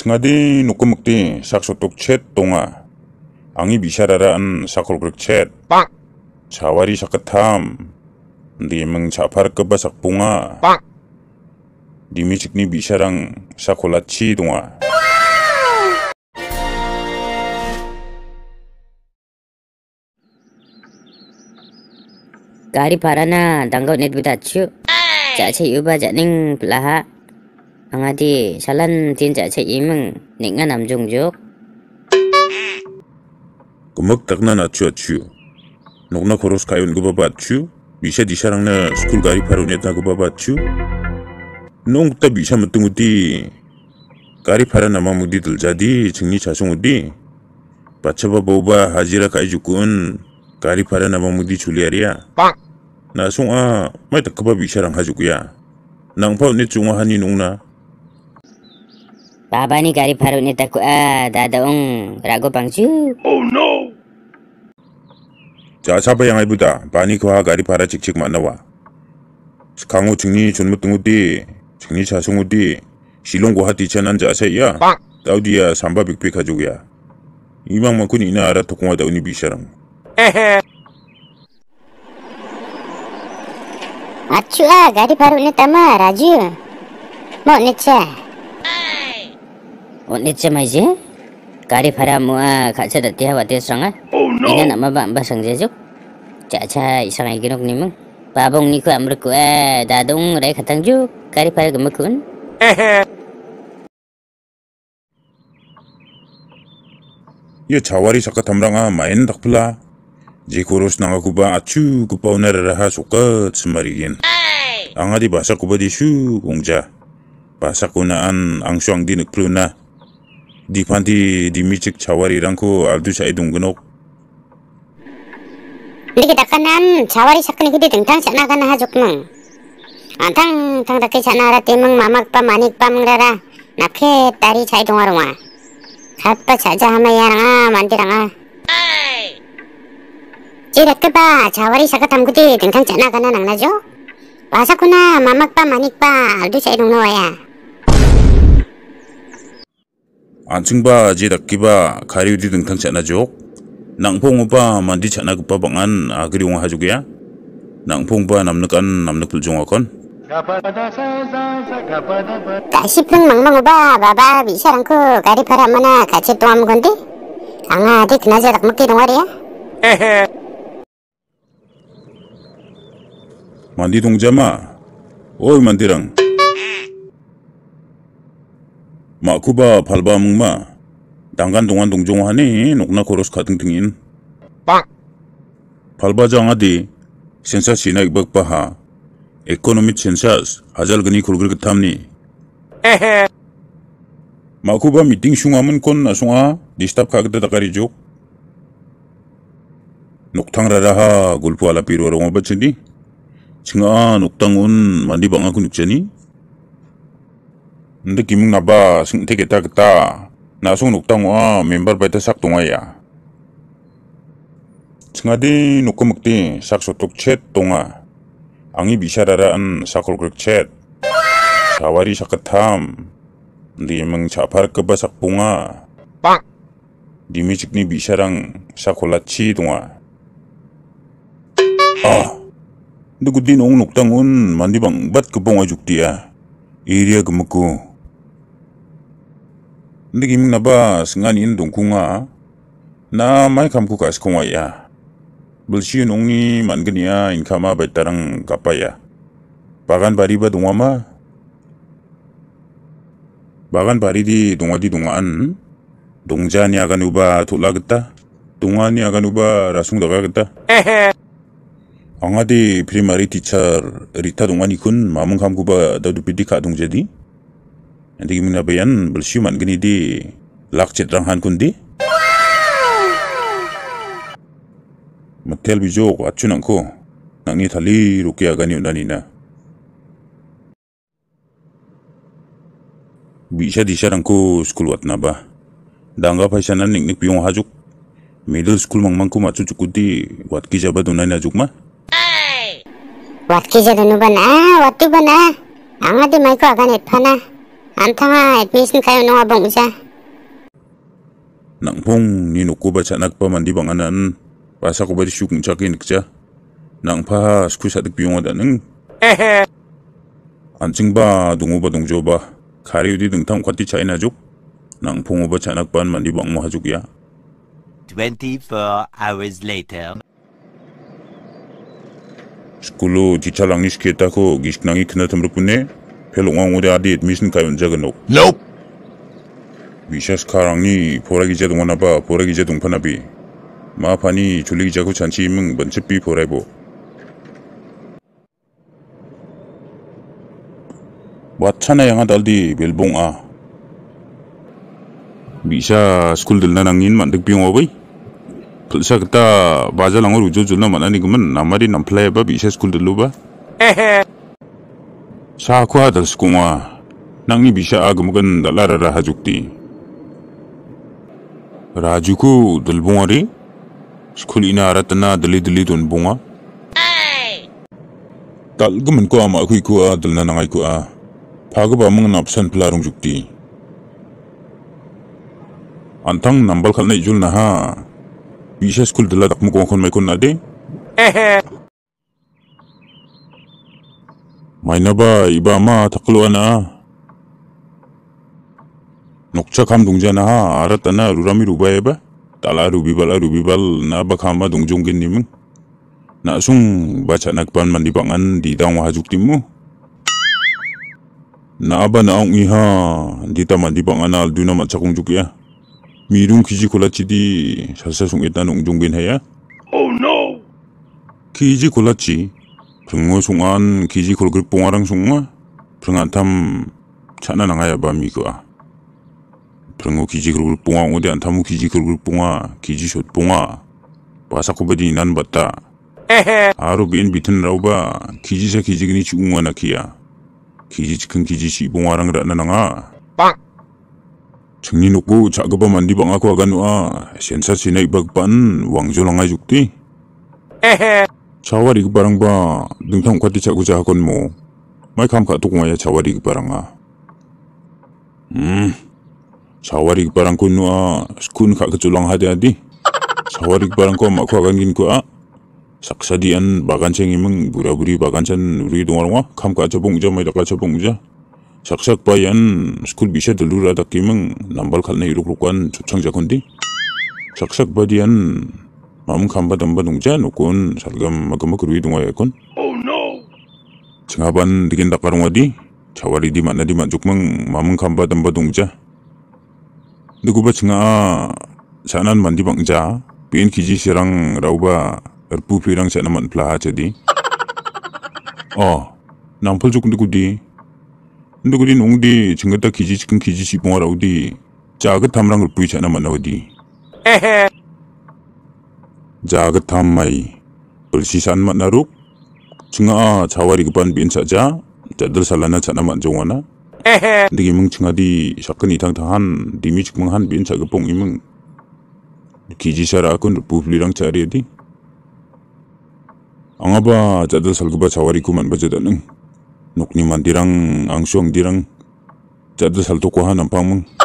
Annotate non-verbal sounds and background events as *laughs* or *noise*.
Cengadi nukumukti tuk chat tonga. Angi bisa daraan sakul kruk chat. Pak. Cawari saketam. Di capar kebasak bunga. Pak. Di misik ni bisa rang sakulaci tonga. Kari parana tanggau net bidat cu. Cak cik angadi salan tinja che imeng ninga namjung juk kumak takna na chu chu nokna koros kayun guba bat chu bisa disarang na school gari parune ta guba bat chu nong ta bisa metung di gari para nama mudi jadi jengni jasung udi bachaba boba hajira kai jukun gari para nama mudi juliaria na sung a mai takaba bisa rang hajukuya nang pau ne chunga hani nungna Baba ni gari paru ni taku ah, ada ragu rago pangju. Oh no. Jasa apa yang ibu Bani kuah gari para cik cik mana wa? Sekarang u cengi cuma tunggu di, cengi sasung u di, silong kuah di cianan jasa ya. Bang. Tahu dia sampah big big aja ya. Imang mau kuni ina arah tokong ada uni bisa rang. Hehe. Acuah gari paru ni tama Raju. Mau nih kari para mua kha cha da tia wa sanga ah. oh, ina na ma ba ba sang je juk cha cha ginok ni mang babong ni ko amru dadung a eh, da dong rai kari para gam kun *laughs* ye cawari saka tamranga ah, main pula. ji kurus nanga kuba acu kupa unar raha sukat semarigin angadi bahasa kuba disu kongja bahasa kunaan ang suang dinuk pluna di panti di micik chawari rangko aldu chai dunggunok liki dakanan chawari sakni kidi tengtang chana kana ha jokmang antang ah, tang dake chana ada temang mamak pa ya manik pa mangrara nakhe tari chai dongarwa khatpa chaja hamaya ranga mandi rangah. Jadi jirakka ba chawari saka tamgudi tengtang chana kana nangna jo Bahasa kuna mamak pa manik pa aldu chai dongna waya 안층바 제다키바 가리우디 등탕 차나족 낭퐁오바 만디 차나급바 방안 아그리옹 하족이야 낭퐁바 남늑안 남늑불 종화건 가시픈 망망오바 바바 미샤랑코 가리파라 마나 같이 또 아무 건데 앙아 디 그나저나 먹기 동아리야 에헤 만디 동자마 오이 만디랑 마쿠바 발바묵마 난간 동안 동종하니 녹나 고로스 같은 등인 빵 발바장아디 센사 시나 이박바하 에코노미 센사스 아잘그니 굴글그탐니 에헤 마쿠바 미팅 슝함은 꼰나 숭아 디스탑 카그데 다가리족 녹탕 라라하 굴푸알라 피로롱어 버친디 칭아 녹탕운 만디 방아군 육제니 nda kimung naba sing teke kita kita na sung nuk tang wa member bai sak tunga ya singadi nuk kumuk ti sak sotok chet tunga angi bisyarara an sakul krik chet sawari saketam di meng capar keba sak bunga pak ah! di micik ni bisyarang sakulaci tunga ah Dugudin ong nuktang un mandi bang bat kebong ajuk dia. Ya. Iria gemeku ndigi ba? naba sngani in dongkunga na mai kam kuka kongwa ya bulshi mangenia ya, in inkama baitarang kapaya bagan bari ba donga ma bagan bari di donga di dongwa an dongja ni agan uba tula geta. donga ni agan uba rasung daga geta. *laughs* Angadi Angadi primary teacher rita donga kun mamung kam ba dadu pidi ka dongjadi Nanti gimana bayan bersyumat gini di lakcet ranghan kundi? Matel bijok acun angko. Nak ni thali rukia gani undani na. Bisa disarang ko school wat nabah. Dangga paisanan nik nik piyong hajuk. middle school mang mangku macu cukuti wat kija batu nai najuk ma wat kija dunu bana wat tu bana Angga di maiko agan et Anta nga, admission kayo nung abong siya. Nang pong, ninuko ba siya nagpamandi bang anan? Pasa ko ba di siyukong siya kinik siya? Nang pa, skwis atik piyong adanang? Ehe! ba, dungo ba dungjo ba? Kariyo di dungtang kwati siya inajuk? Nang pong ba siya nagpan mandi bang mo hajuk ya? 24 hours later. Sekolah di calang ni sikit aku, gisik kena temruk pun 별롱왕 우리 아디 미신 가면 저그노 Nope 위샤스카랑니 보라기 제동 하나봐 보라기 제동 파나비 마파니 졸리기 자고 잔치 임응 먼츠비 보라보 왓차나 양아 달디 멜봉아 미샤 스쿨들 나낭인 만득비용 어버이 불 그따 마자랑을 우조줄나 만나니그만 나마리 남플라이바 미샤 스쿨들로 봐 에헤 ಸಾಖುವಾದರ್ಸ್ಕುವ nangni bisa agumgan dalara larara hajukti rajuku dalbunga re skul ina ratna dali dali don bunga tal gumun ko ama kui ku adal na nangai ku a phagba mang nap san jukti antang nambal khal ijul jul na ha Bisa skul dala dak kongkon kon na de 마이너바 이바마 다클로아나 녹차 감 동자나 알았다나 루라미 루바에바 딸라 루비발라 루비발 나바 카마 동종게님은 나숭 바차낙 반만 디방안 디당와 하죽디무 나바 나옹 이하 디타만 디방안 알두나 마차공죽이야 미룬 기지콜라치디 살사송에다 농종겐 해야 Oh no! 기지콜라치 정어 송안 기지 골극 봉아랑 송어 브릉안탐 차나낭하야 밤이거아 브릉어 기지 골극 봉아 오대 안탐우 기지 골극 봉아 기지 숏 봉아 와사코베디 난 봤다 아로 비엔 비튼 라우바 기지사 기지그니 지궁하나 키야 기지 지큰 기지 시봉아랑 라나낭아 빵 정리 놓고 작업아 만디 방아고 아간와 센사 시네 박반 왕조랑아 죽디 에헤 chawari gi barang ba dingthang khati cha guja hakon mo mai kam kha tukwa ya chawari gi baranga hmm chawari barang kun a skun kha keculang hadi adi *laughs* chawari gi barang ko ma khwa gin ko a saksa di an bagan cheng imeng bura buri bagan chen ri dong wa kham kha chabung ja mai dakha chabung ja saksak pa yan skul bisha delura dakimeng nambal khal nei ruk rukwan chuchang ja kondi Saksa ba mamkam kamba damba nungja nukun, salgam magamak ruidung ayakun oh no cengaban dikin dakarung adi cawari di mana di majuk meng mamkam badam badung ja duguba cenga sanan mandi bangja pin kiji sirang rauba erpu pirang sana man plah jadi oh nampol juk nukudi. Nukudi nungdi cengata ta kiji cikin kiji si pongarau di jagat tamrang erpu sana man awdi Hehe. 자그탐마이 불시산맛 나룩 증아 자와리 그반 빈사자 자들 살라나 자나 만종원아 ndigi mung chinga di shakkan itang tahan di mi chik mung han bin cha gapong imeng kiji shara akun rupu flirang cha di angaba jadul salgaba cawari kuman bajada nung nukni mandirang angshong dirang jadul salto kuhan ampang mung